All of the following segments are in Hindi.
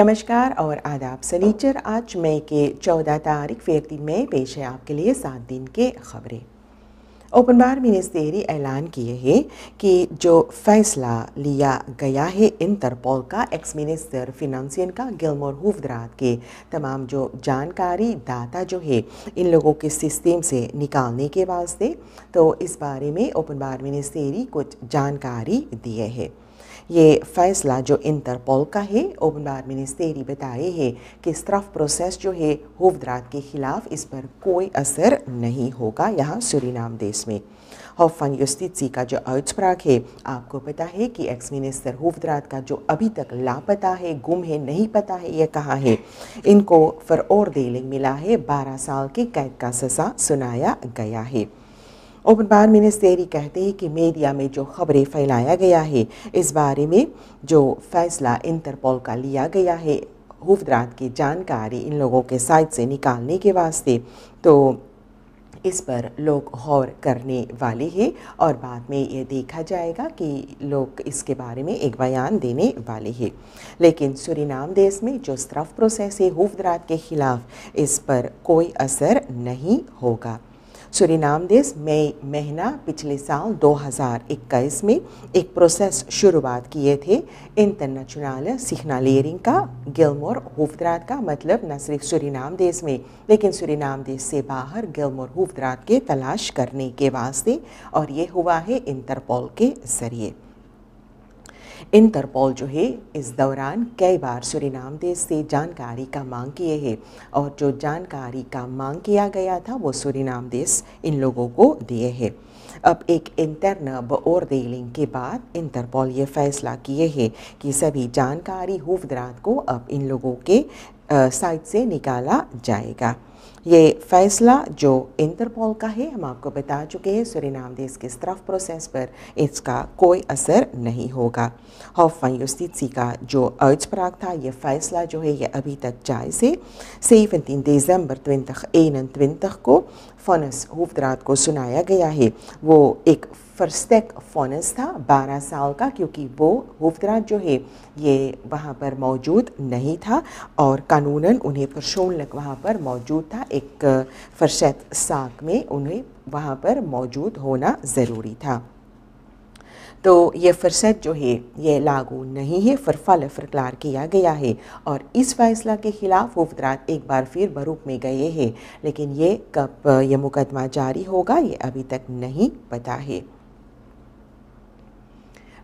नमस्कार और आदाब सनीचर आज मई के 14 तारीख फिर दिन में पेश है आपके लिए सात दिन के खबरें ओपन बार मिनिस्टेरी ऐलान किए है कि जो फैसला लिया गया है इंटरपोल का एक्स मिनिस्टर फिनंसियन का गिलमोर हुफदरात के तमाम जो जानकारी दाता जो है इन लोगों के सिस्टम से निकालने के वास्ते तो इस बारे में ओपन बार मिनिस्टेरी कुछ जानकारी दिए है ये फैसला जो इंटरपोल का है ओपन बार मिनिस्टेरी बताए है कि स्ट्रफ प्रोसेस जो है हुफदरात के ख़िलाफ़ इस पर कोई असर नहीं होगा यहाँ सुरीनाम देश कोर्ट्स में हॉफ फन युस्तित्सी का जो आउट्सप्राक है आपको पता है कि एक्स मिनिस्टर हुफदरात का जो अभी तक लापता है गुम है नहीं पता है यह कहाँ है इनको फर और देलिंग मिला है बारह साल की कैद का सजा सुनाया गया है ओपन बार मिनिस्टेरी कहते हैं कि मीडिया में जो खबरें फैलाया गया है इस बारे में जो फैसला इंटरपोल का लिया गया है हुफदरात की जानकारी इन लोगों के साइड से निकालने के वास्ते तो इस पर लोग गौर करने वाले हैं और बाद में ये देखा जाएगा कि लोग इसके बारे में एक बयान देने वाले हैं लेकिन सूरीनाम देश में जो स्त्रफ प्रोसेस है हुफ के ख़िलाफ़ इस पर कोई असर नहीं होगा सुरिनाम देश मई महीना पिछले साल 2021 में एक प्रोसेस शुरुआत किए थे इंटरनेशनल लेरिंग का गिलमोर हुफ्तरात का मतलब न सिर्फ सुरिनाम देश में लेकिन सुरिनाम देश से बाहर गिलमोर हुफ्तरात के तलाश करने के वास्ते और ये हुआ है इंटरपोल के ज़रिए इंटरपोल जो है इस दौरान कई बार सूरीनाम देश से जानकारी का मांग किए है और जो जानकारी का मांग किया गया था वो सूरीनाम देश इन लोगों को दिए है अब एक इंटरन देलिंग के बाद इंटरपोल ये फैसला किए है कि सभी जानकारी हुफदरात को अब इन लोगों के साइट से निकाला जाएगा ये फैसला जो इंटरपोल का है हम आपको बता चुके हैं सुरीनाम देश के तरफ प्रोसेस पर इसका कोई असर नहीं होगा हॉफमा यूस्टिसी का जो अर्ज प्राग था ये फैसला जो है ये अभी तक जायज़ है सेवनटीन दिसंबर ट्वेंटक एन ट्विंतख को फनस हुफदरात को सुनाया गया है वो एक फ़रस्तक फोनस था बारह साल का क्योंकि वो हुफदराज जो है ये वहाँ पर मौजूद नहीं था और कानूनन उन्हें परशोनलक वहाँ पर मौजूद था एक फरशत साक में उन्हें वहाँ पर मौजूद होना ज़रूरी था तो ये फरसत जो है ये लागू नहीं है फरफा क्लार किया गया है और इस फैसला के ख़िलाफ़ वफदरात एक बार फिर बरूप में गए हैं लेकिन ये कब ये मुकदमा जारी होगा ये अभी तक नहीं पता है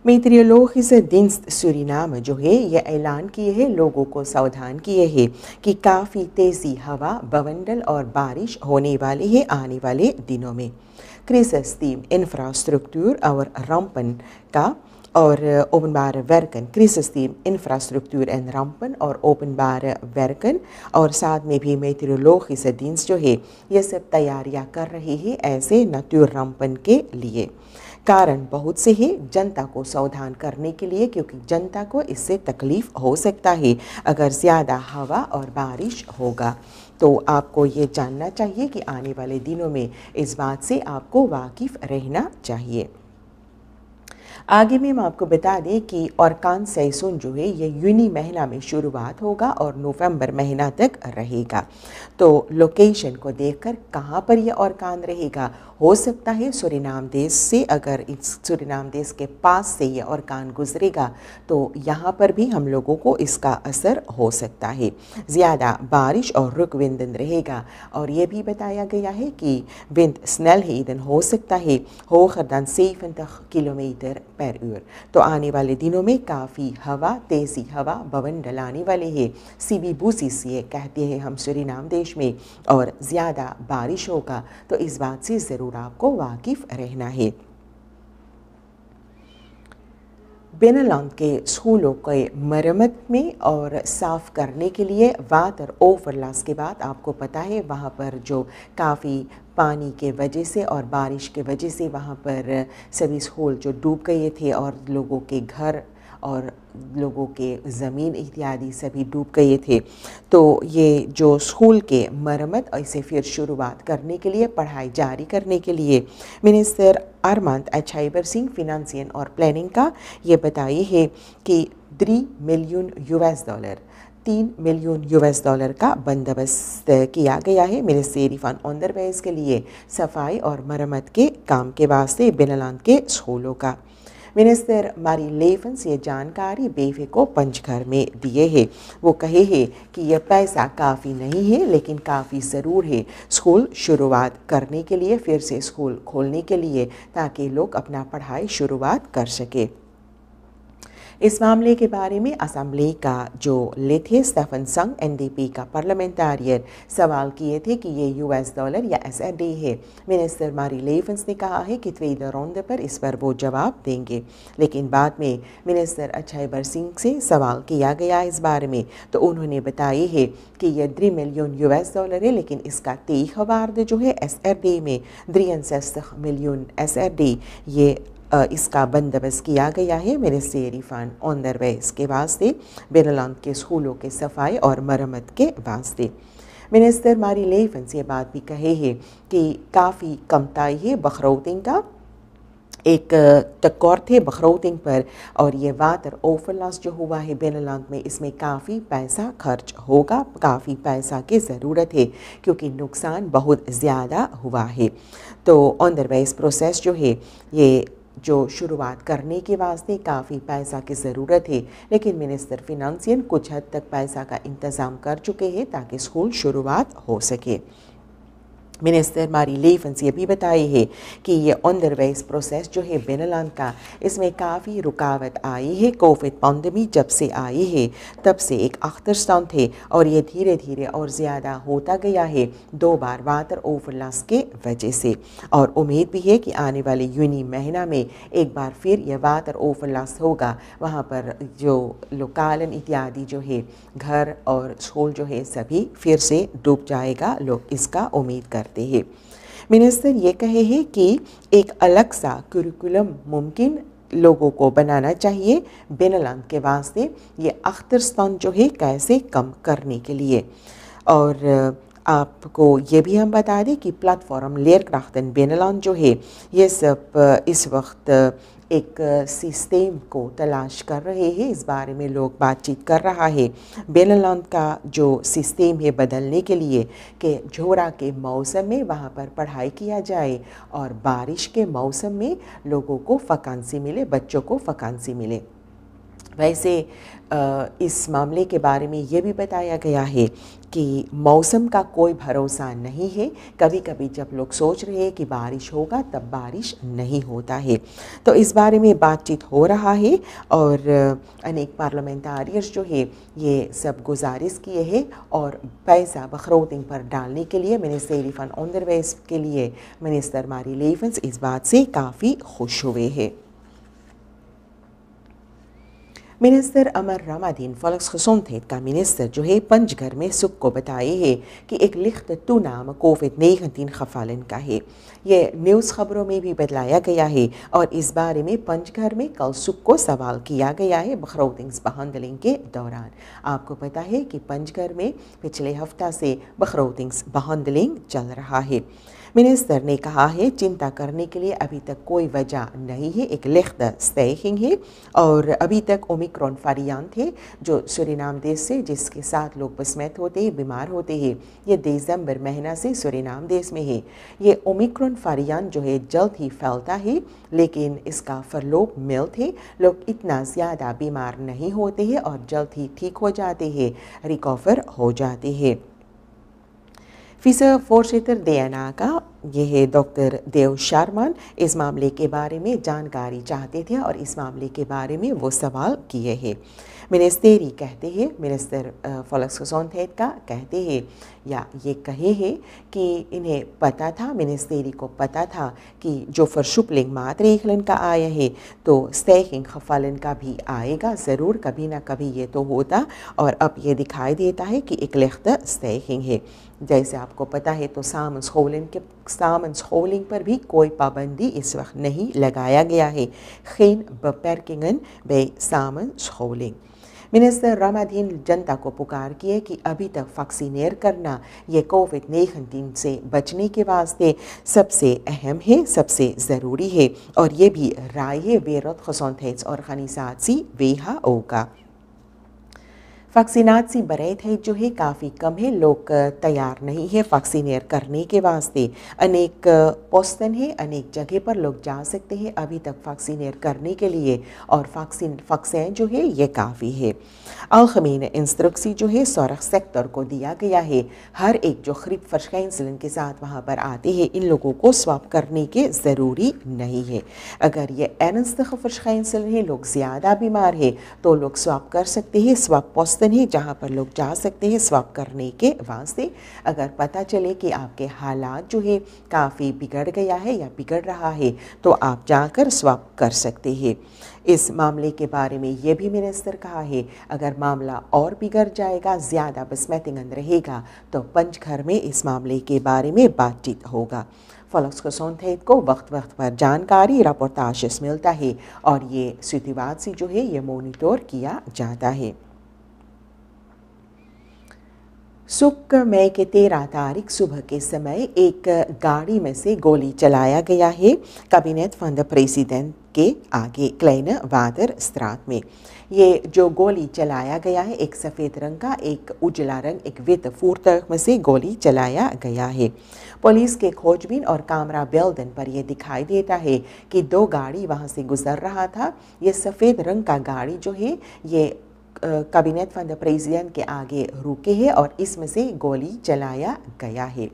मेतरियोलोग दिन सूरीनाम जो है ये ऐलान किए हैं लोगों को सावधान किए है कि काफ़ी तेज़ी हवा बवंडल और बारिश होने वाली है आने वाले दिनों में क्रिसस्तीम इंफ्रास्ट्रक्चर और रामपन का और ओपन openbare werken, crisissysteem, इंफ्रास्ट्रक्चर एंड रामपन और ओपन बार वर्कन और साथ में भी मेट्रोलॉजिस दिन जो है ये सब तैयारियाँ कर रही है ऐसे नतूर रामपन के लिए कारण बहुत से ही जनता को सावधान करने के लिए क्योंकि जनता को इससे तकलीफ हो सकता है अगर ज़्यादा हवा और बारिश होगा तो आपको ये जानना चाहिए कि आने वाले दिनों में इस बात से आपको वाकिफ़ रहना चाहिए आगे में हम आपको बता दें कि औरकान सैसुन जो है ये यूनी महीना में शुरुआत होगा और नवंबर महीना तक रहेगा तो लोकेशन को देखकर कहाँ पर यह औरकान रहेगा हो सकता है सुरिनाम देश से अगर इस सुरिनाम देश के पास से यह औरकान गुजरेगा तो यहाँ पर भी हम लोगों को इसका असर हो सकता है ज़्यादा बारिश और रुक विंदन रहेगा और यह भी बताया गया है कि विंद स्नल ही दिन हो सकता है हो खरदान सेफन तक किलोमीटर पैर उर तो आने वाले दिनों में काफ़ी हवा तेज़ी हवा भवन डलाने वाले है सीबी बूसी ए कहते हैं हम श्री नाम देश में और ज़्यादा बारिश होगा तो इस बात से ज़रूर आपको वाकिफ़ रहना है बेनालॉन्ग के स्कूलों के मरम्मत में और साफ़ करने के लिए वात और ओवरलास के बाद आपको पता है वहाँ पर जो काफ़ी पानी के वजह से और बारिश के वजह से वहाँ पर सभी स्कूल जो डूब गए थे और लोगों के घर और लोगों के ज़मीन इत्यादि सभी डूब गए थे तो ये जो स्कूल के मरम्मत और इसे फिर शुरुआत करने के लिए पढ़ाई जारी करने के लिए मिनिस्टर अरमंत अछाइबर सिंह फिनंसियन और प्लानिंग का ये बताइए है कि थ्री मिलियन यूएस डॉलर तीन मिलियन यूएस डॉलर का बंदोबस्त किया गया है मेरे से रिफान ऑनदरवेज के लिए सफाई और मरम्मत के काम के वास्ते बिनलान के स्कूलों का मिनिस्टर मारी लेफेंस ये जानकारी बेफे को पंचघर में दिए है वो कहे है कि यह पैसा काफ़ी नहीं है लेकिन काफ़ी ज़रूर है स्कूल शुरुआत करने के लिए फिर से स्कूल खोलने के लिए ताकि लोग अपना पढ़ाई शुरुआत कर सके इस मामले के बारे में असम्बली का जो लेथे स्टेफन संग एनडीपी का पार्लियामेंटारियर सवाल किए थे कि ये यूएस डॉलर या एस है मिनिस्टर मारी लेवंस ने कहा है कि त्वेद रौंदे पर इस पर वो जवाब देंगे लेकिन बाद में मिनिस्टर बर सिंह से सवाल किया गया इस बारे में तो उन्होंने बताया है कि यह द्री मिलियन यूएस डॉलर है लेकिन इसका तीख वार्द जो है एस में द्री मिलियन एस ये इसका बंदोबस्त किया गया है मेरे से फ़ंड ऑन दर वे इसके वास्ते बेनलान के स्कूलों के सफाई और मरम्मत के वास्ते मिनिस्टर मारी लेफन से बात भी कहे है कि काफ़ी कमताई है बखरौतिंग का एक टकौर थे बखरौतिंग पर और ये वातर ओफरलास जो हुआ है बेनलांग में इसमें काफ़ी पैसा खर्च होगा काफ़ी पैसा की ज़रूरत है क्योंकि नुकसान बहुत ज़्यादा हुआ है तो ऑन द वाइज प्रोसेस जो है ये जो शुरुआत करने के वास्ते काफ़ी पैसा की ज़रूरत है लेकिन मिनिस्टर फिनंसियन कुछ हद तक पैसा का इंतज़ाम कर चुके हैं ताकि स्कूल शुरुआत हो सके मिनिस्टर मारी लेफंस ये भी बताई है कि ये ऑनदरवेज प्रोसेस जो है बेनलान का इसमें काफ़ी रुकावट आई है कोविड पंदमी जब से आई है तब से एक साउंड थे और ये धीरे धीरे और ज़्यादा होता गया है दो बार वाटर ओवरलास के वजह से और उम्मीद भी है कि आने वाले यूनी महीना में एक बार फिर यह वाटर ओवरलास होगा वहाँ पर जो लोकालन इत्यादि जो है घर और स्कूल जो है सभी फिर से डूब जाएगा लोग इसका उम्मीद कर करते हैं मिनिस्टर ये कहे हैं कि एक अलग सा कुरिकुलम मुमकिन लोगों को बनाना चाहिए बेनलाम के वास्ते ये अख्तरस्तान जो है कैसे कम करने के लिए और आपको ये भी हम बता दें कि प्लेटफॉर्म लेयर क्राफ्टन बेनलान जो है ये सब इस वक्त एक सिस्टम को तलाश कर रहे हैं इस बारे में लोग बातचीत कर रहा है बेलालॉन का जो सिस्टम है बदलने के लिए कि झोरा के मौसम में वहाँ पर पढ़ाई किया जाए और बारिश के मौसम में लोगों को फकानसी मिले बच्चों को फकानसी मिले वैसे इस मामले के बारे में ये भी बताया गया है कि मौसम का कोई भरोसा नहीं है कभी कभी जब लोग सोच रहे हैं कि बारिश होगा तब बारिश नहीं होता है तो इस बारे में बातचीत हो रहा है और अनेक पार्लियामेंटारियर्स जो है ये सब गुजारिश किए हैं और पैसा बखरोदिंग पर डालने के लिए मैंने फन ऑन के लिए मिनिस्टर मारी लेवंस इस बात से काफ़ी खुश हुए हैं मिनिस्टर अमर रामादीन फलक्स थे का मिनिस्टर जो है पंचघर में सुख को बताए है कि एक लिख्त नाम कोविड नाइन्टीन खफालन का है यह न्यूज़ खबरों में भी बदलाया गया है और इस बारे में पंचघर में कल सुख को सवाल किया गया है बखरोदिंग्स बहांदलिंग के दौरान आपको पता है कि पंचघर में पिछले हफ्ता से बखरोदिंग्स बहांदलिंग चल रहा है मिनिस्टर ने कहा है चिंता करने के लिए अभी तक कोई वजह नहीं है एक लिख्त स्टेकिंग है और अभी तक ओमिक्रॉन फारियान थे जो सुरीनाम देश से जिसके साथ लोग बसमैत होते हैं बीमार होते हैं ये दिसंबर महीना से सुरीनाम देश में है ये ओमिक्रॉन फारियान जो है जल्द ही फैलता है लेकिन इसका फरलोक मिल थे लोग इतना ज़्यादा बीमार नहीं होते हैं और जल्द ही ठीक हो जाते हैं रिकवर हो जाते हैं क्षेत्र दयाना का यह डॉक्टर देव शर्मन इस मामले के बारे में जानकारी चाहते थे और इस मामले के बारे में वो सवाल किए हैं मिनिस्टेरी कहते हैं मिनिस्टर फलसोसोनथेट का कहते हैं या ये कहे हैं कि इन्हें पता था मिनिस्टेरी को पता था कि जो फरशुपलिंग मातरेखलन का आया है तो स्टेकिंग खफालन का भी आएगा ज़रूर कभी ना कभी ये तो होता और अब ये दिखाई देता है कि एक लिख्त स्टेकिंग है जैसे आपको पता है तो सामंस होलिंग के सामंस होलिंग पर भी कोई पाबंदी इस वक्त नहीं लगाया गया है खीन बपैरकिंगन बे सामंस होलिंग मिनिस्टर रामाधीन जनता को पुकार किए कि अभी तक वैक्सीनेर करना ये कोविड नाइन्टीन से बचने के वास्ते सबसे अहम है सबसे ज़रूरी है और ये भी राय है वेरत खसौन थेज और खनिसासी वेहा ओका वैक्सीनात सी बरैत है जो है काफ़ी कम है लोग तैयार नहीं है वैक्सीनेट करने के वास्ते अनेक पोस्टन है अनेक जगह पर लोग जा सकते हैं अभी तक वैक्सीनेट करने के लिए और वैक्सीन वक्सैन जो है ये काफ़ी है अलखमीन इंस्ट्रक्सी जो है सौरख सेक्टर को दिया गया है हर एक जो खरीब फर्शा इंसलिन के साथ वहाँ पर आते हैं इन लोगों को स्वाप करने के ज़रूरी नहीं है अगर ये एनस्तख फर्शा इंसलिन है लोग ज़्यादा बीमार है तो लोग स्वाप कर सकते हैं स्वाप पोस्टन रास्ते हैं जहाँ पर लोग जा सकते हैं स्वाप करने के वास्ते अगर पता चले कि आपके हालात जो है काफ़ी बिगड़ गया है या बिगड़ रहा है तो आप जाकर स्वाप कर सकते हैं इस मामले के बारे में यह भी मैंने कहा है अगर मामला और बिगड़ जाएगा ज़्यादा बसमैतिंगन रहेगा तो पंचघर में इस मामले के बारे में बातचीत होगा फलक्स खसोन थैद को वक्त वक्त पर जानकारी रपोर्ताश मिलता है और ये स्थितिवाद से जो है ये मोनिटोर किया जाता है मई के तेरह तारीख सुबह के समय एक गाड़ी में से गोली चलाया गया है कैबिनेट फॉर द प्रेसिडेंट के आगे क्लेन वादर स्त्रात में ये जो गोली चलाया गया है एक सफ़ेद रंग का एक उजला रंग एक वित्त फूर्त में से गोली चलाया गया है पुलिस के खोजबीन और कामरा बेल्दन पर यह दिखाई देता है कि दो गाड़ी वहाँ से गुजर रहा था ये सफ़ेद रंग का गाड़ी जो है ये कैबिनेट फंड प्रेसिडेंट के आगे रुके है और इसमें से गोली चलाया गया है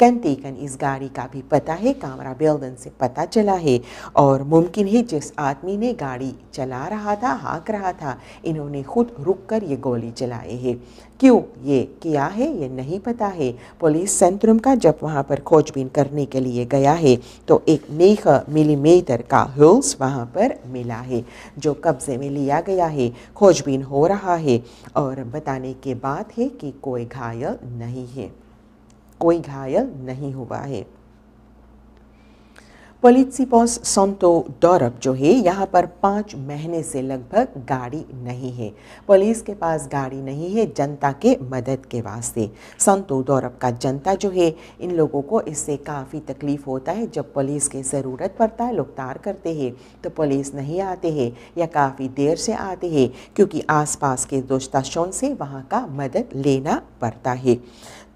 कंतेकन इस गाड़ी का भी पता है कामरा बेलदन से पता चला है और मुमकिन है जिस आदमी ने गाड़ी चला रहा था हाँक रहा था इन्होंने खुद रुक कर ये गोली चलाई है क्यों ये किया है ये नहीं पता है पुलिस सेंट्रम का जब वहाँ पर खोजबीन करने के लिए गया है तो एक नेख मिलीमीटर का हुल्स वहाँ पर मिला है जो कब्ज़े में लिया गया है खोजबीन हो रहा है और बताने के बाद है कि कोई घायल नहीं है कोई घायल नहीं हुआ है पॉलिसीपॉस सोंतो डॉरप जो है यहाँ पर पाँच महीने से लगभग गाड़ी नहीं है पुलिस के पास गाड़ी नहीं है जनता के मदद के वास्ते संतो डॉरप का जनता जो है इन लोगों को इससे काफ़ी तकलीफ़ होता है जब पुलिस की ज़रूरत पड़ता है लोग तार करते हैं तो पुलिस नहीं आते हैं या काफ़ी देर से आते हैं क्योंकि आसपास के दोस्ताशों से वहाँ का मदद लेना पड़ता है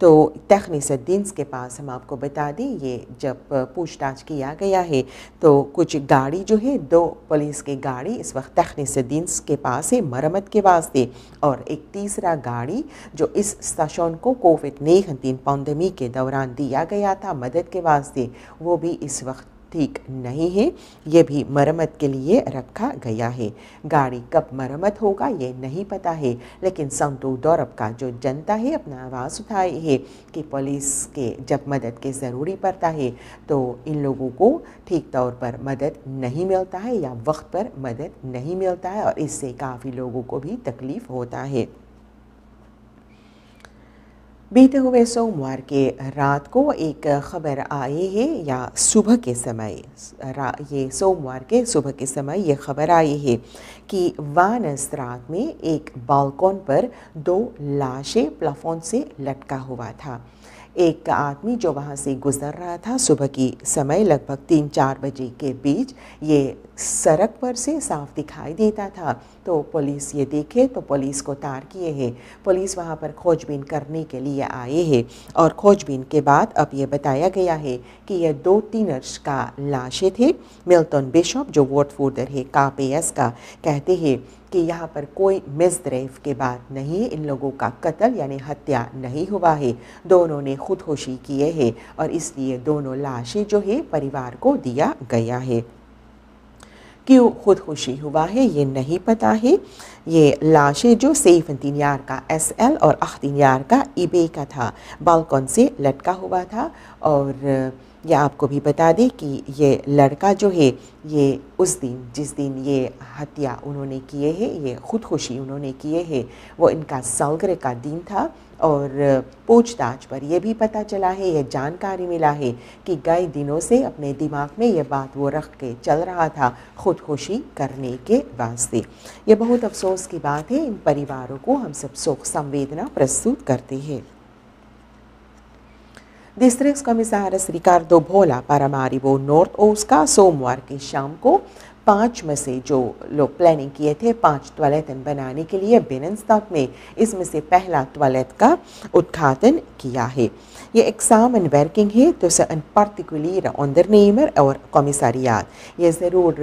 तो तखनीसुद्दीन के पास हम आपको बता दें ये जब पूछताछ किया गया है तो कुछ गाड़ी जो है दो पुलिस की गाड़ी इस वक्त तखनीसुद्दीन के पास है मरम्मत के वास्ते और एक तीसरा गाड़ी जो इस स्टेशन को कोविड नाइन्टीन पौधमी के दौरान दिया गया था मदद के वास्ते वो भी इस वक्त ठीक नहीं है ये भी मरम्मत के लिए रखा गया है गाड़ी कब मरम्मत होगा ये नहीं पता है लेकिन संतो दौरब का जो जनता है अपना आवाज़ उठाए है कि पुलिस के जब मदद के ज़रूरी पड़ता है तो इन लोगों को ठीक तौर पर मदद नहीं मिलता है या वक्त पर मदद नहीं मिलता है और इससे काफ़ी लोगों को भी तकलीफ़ होता है बीते हुए सोमवार के रात को एक खबर आई है या सुबह के समय ये सोमवार के सुबह के समय ये खबर आई है कि वानस रात में एक बालकोन पर दो लाशें प्लाफोन से लटका हुआ था एक आदमी जो वहाँ से गुजर रहा था सुबह की समय लगभग तीन चार बजे के बीच ये सड़क पर से साफ दिखाई देता था तो पुलिस ये देखे तो पुलिस को तार किए हैं पुलिस वहाँ पर खोजबीन करने के लिए आए हैं और खोजबीन के बाद अब ये बताया गया है कि यह दो टीनर्स का लाशें थे मिल्टन बिशप जो वोट फोर्डर है कापेयस का कहते हैं कि यहाँ पर कोई मिसद्रेफ के बाद नहीं इन लोगों का कत्ल यानी हत्या नहीं हुआ है दोनों ने खुदकुशी किए है और इसलिए दोनों लाशें जो है परिवार को दिया गया है क्यों खुदकुशी हुआ है ये नहीं पता है ये लाश है जो सैफ यार का एस एल और यार का ईबे का था बालकॉन से लटका हुआ था और या आपको भी बता दें कि ये लड़का जो है ये उस दिन जिस दिन ये हत्या उन्होंने किए है ये खुदकुशी उन्होंने किए है वो इनका सालगरह का दिन था और पूछताछ पर यह भी पता चला है यह जानकारी मिला है कि कई दिनों से अपने दिमाग में यह बात वो रख के चल रहा था खुदकुशी करने के वास्ते ये बहुत अफसोस की बात है इन परिवारों को हम सब सुख संवेदना प्रस्तुत करते हैं Distrikskommissaris Ricardo भोला para वो नॉर्थ oost का सोमवार की शाम को पाँच में से जो लोग प्लानिंग किए थे पाँच टॉयलेटन बनाने के लिए बिननस्ताक में इसमें से पहला टॉयलेट का उद्घाटन किया है ये एग्जाम एंड वर्किंग है तो इन पर्टिकुलर नेमर और कॉमिसारियात ये ज़रूर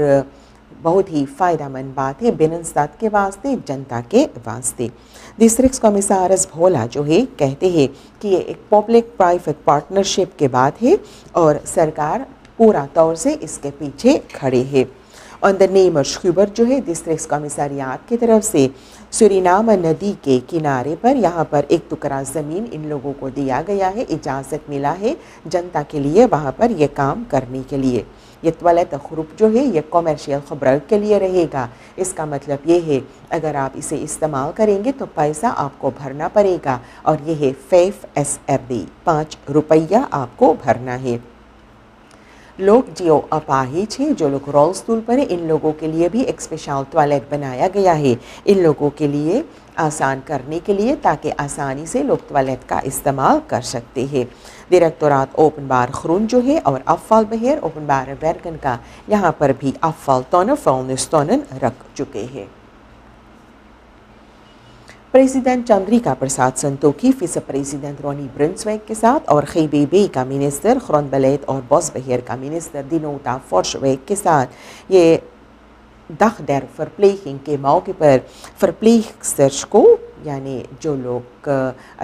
बहुत ही फ़ायदा मंद बात है बिननस्ताक के वास्ते जनता के वास्ते दिसरिक्सकोमिसार भोला जो है कहते हैं कि ये एक पब्लिक प्राइवेट पार्टनरशिप के बाद है और सरकार पूरा तौर से इसके पीछे खड़े है ऑन द नेम ऑफ जो है डिस्ट्रिक्स कमिश्नरियात की तरफ से सुरीनाम नदी के किनारे पर यहाँ पर एक टुकड़ा ज़मीन इन लोगों को दिया गया है इजाज़त मिला है जनता के लिए वहाँ पर यह काम करने के लिए ये तवलत ग्रुप जो है ये कॉमर्शियल खबर के लिए रहेगा इसका मतलब ये है अगर आप इसे इस्तेमाल करेंगे तो पैसा आपको भरना पड़ेगा और ये है फेफ एस डी पाँच रुपया आपको भरना है लोग जियो अपाहिज हैं जो लोग रोल स्टूल पर हैं इन लोगों के लिए भी एक स्पेशल टॉयलेट बनाया गया है इन लोगों के लिए आसान करने के लिए ताकि आसानी से लोग टॉयलेट का इस्तेमाल कर सकते हैं डायरेक्टोरात ओपन बार खरून जो है और अफ़ाल बहर ओपन बार बैरकन का यहाँ पर भी अफ़ाल तोन फोन रख चुके हैं president Chandrika Prasad Santokhi vice president Ronnie Brunswijk के साथ और खैबे बे का मिनिस्टर खुरन बलेत और बॉस बहेर का मिनिस्टर दिनोटा फॉर्शवेक के साथ ये दख दर फरप्लेखिंग के मौके पर फरप्लेख सर्च को यानी जो लोग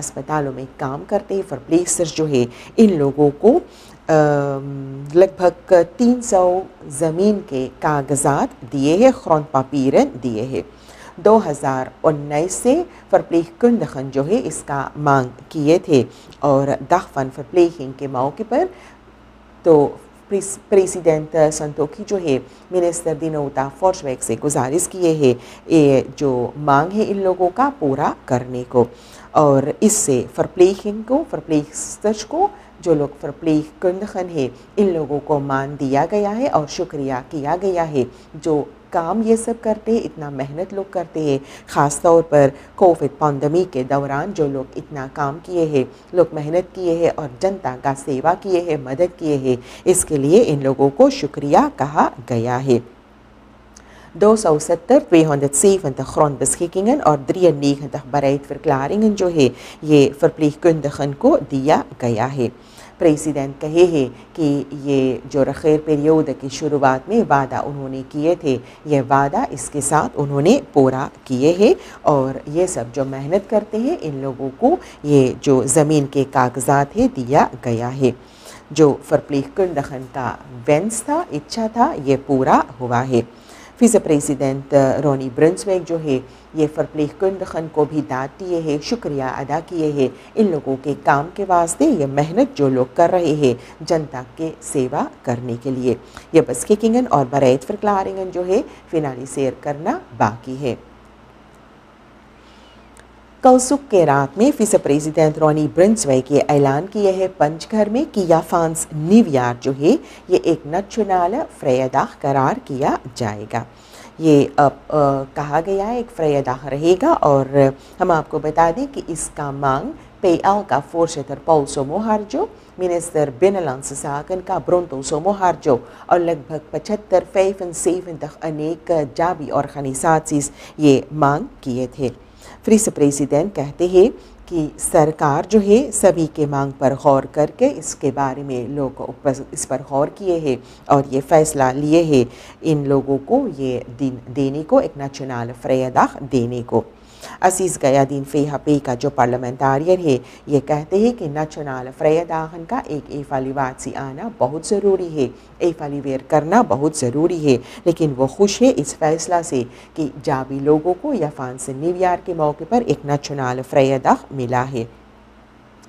अस्पतालों में काम करते हैं फरप्लेख सर्च जो है इन लोगों को लगभग 300 ज़मीन के कागजात दिए हैं खुरन पापीरन दिए हैं 2019 से फरप्लेखकुंदखन जो है इसका मांग किए थे और दखफन फरप्लेखिंग के मौके पर तो प्रेसिडेंट संतोखी जो है मिनिस्टर दिनोता वैक से गुजारिश किए है ये जो मांग है इन लोगों का पूरा करने को और इससे फरप्लेखिंग को फरप्लेख को जो लोग फरप्लेख कुंदखन है इन लोगों को मान दिया गया है और शुक्रिया किया गया है जो काम ये सब करते हैं इतना मेहनत लोग करते हैं ख़ास तौर पर कोविड पंदमी के दौरान जो लोग इतना काम किए हैं लोग मेहनत किए हैं और जनता का सेवा किए हैं मदद किए हैं इसके लिए इन लोगों को शुक्रिया कहा गया है 270, खरौन grondbeschikkingen और फिर bereidverklaringen जो है ये verpleegkundigen को दिया गया है प्रेसिडेंट कहे हैं कि ये जो रखेर पीरियड की शुरुआत में वादा उन्होंने किए थे ये वादा इसके साथ उन्होंने पूरा किए हैं और ये सब जो मेहनत करते हैं इन लोगों को ये जो ज़मीन के कागजात है दिया गया है जो फरप्लीकुंड दखन का वेंस था इच्छा था ये पूरा हुआ है विज़-प्रेसिडेंट रोनी ब्रंसवेग जो है ये फ़रपलेखन को भी दाद दिए है शुक्रिया अदा किए है इन लोगों के काम के वास्ते ये मेहनत जो लोग कर रहे हैं जनता के सेवा करने के लिए यह बस के किंगन और बरैत फरकलारिंगन जो है फिनाली सैर करना बाकी है कौसुक के रात में विस प्रेसिडेंट रोनी ब्रिंसवे के ऐलान किए हैं पंचघर में कि या फांस न्यूयार जो है ये एक नचुनाल फ्रेयदाह करार किया जाएगा ये अब आ, कहा गया है एक फ्रेयदाह रहेगा और हम आपको बता दें कि इसका मांग पे PLK voorzitter Paul Somoharjo, का Binnenlandse Zaken Cabronto Somoharjo और लगभग पचहत्तर 75 तक अनेक जाबी ऑर्गेनाइजेशंस ये मांग किए थे इस प्रेसिडेंट कहते हैं कि सरकार जो है सभी के मांग पर गौर करके इसके बारे में लोग इस पर गौर किए हैं और ये फैसला लिए हैं इन लोगों को ये दिन देने को एक नेशनल फ्रेदा देने को असीज गयादीन फ़ेहा पे का जो पार्लियामेंटारियन है ये कहते हैं कि नचनाल फ्रैद आहन का एक एफाली वादसी आना बहुत ज़रूरी है एफाली वेयर करना बहुत ज़रूरी है लेकिन वो खुश है इस फैसला से कि जाबी लोगों को या न्यू न्यूयॉर्क के मौके पर एक नचनाल फ्रैदाह मिला है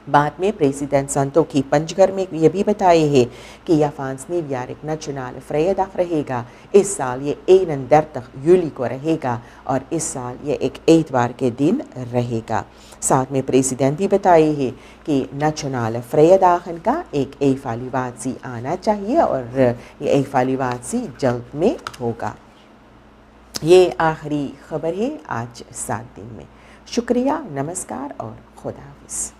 बाद में प्रेसिडेंट संतोखी पंचघर में ये भी बताए है कि यह फांसनीव न चुनाव फ्रेदा रहेगा इस साल ये एन दर तक यूली को रहेगा और इस साल ये एक एतवार के दिन रहेगा साथ में प्रेसिडेंट भी बताए है कि न नचनाल फ्रेयदाखन का एक एफाली वादसी आना चाहिए और ये एफाली वादसी जल्द में होगा ये आखिरी खबर है आज सात दिन में शुक्रिया नमस्कार और खुदा